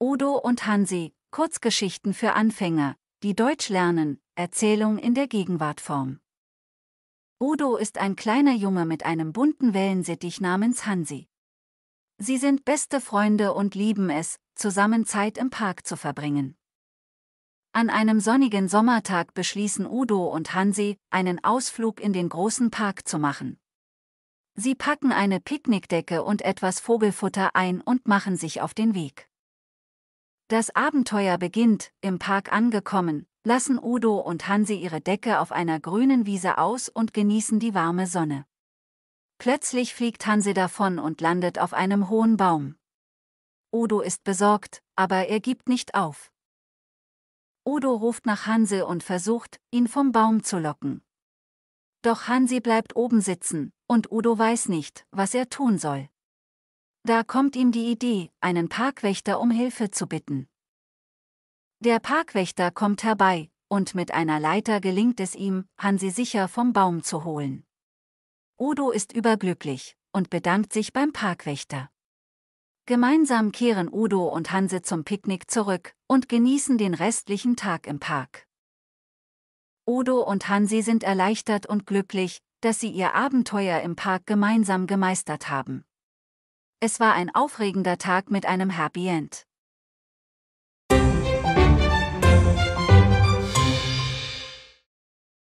Udo und Hansi, Kurzgeschichten für Anfänger, die Deutsch lernen, Erzählung in der Gegenwartform. Udo ist ein kleiner Junge mit einem bunten Wellensittich namens Hansi. Sie sind beste Freunde und lieben es, zusammen Zeit im Park zu verbringen. An einem sonnigen Sommertag beschließen Udo und Hansi, einen Ausflug in den großen Park zu machen. Sie packen eine Picknickdecke und etwas Vogelfutter ein und machen sich auf den Weg. Das Abenteuer beginnt, im Park angekommen, lassen Udo und Hansi ihre Decke auf einer grünen Wiese aus und genießen die warme Sonne. Plötzlich fliegt Hansi davon und landet auf einem hohen Baum. Udo ist besorgt, aber er gibt nicht auf. Udo ruft nach Hansi und versucht, ihn vom Baum zu locken. Doch Hansi bleibt oben sitzen, und Udo weiß nicht, was er tun soll. Da kommt ihm die Idee, einen Parkwächter um Hilfe zu bitten. Der Parkwächter kommt herbei, und mit einer Leiter gelingt es ihm, Hansi sicher vom Baum zu holen. Odo ist überglücklich und bedankt sich beim Parkwächter. Gemeinsam kehren Udo und Hanse zum Picknick zurück und genießen den restlichen Tag im Park. Odo und Hansi sind erleichtert und glücklich, dass sie ihr Abenteuer im Park gemeinsam gemeistert haben. Es war ein aufregender Tag mit einem Happy End.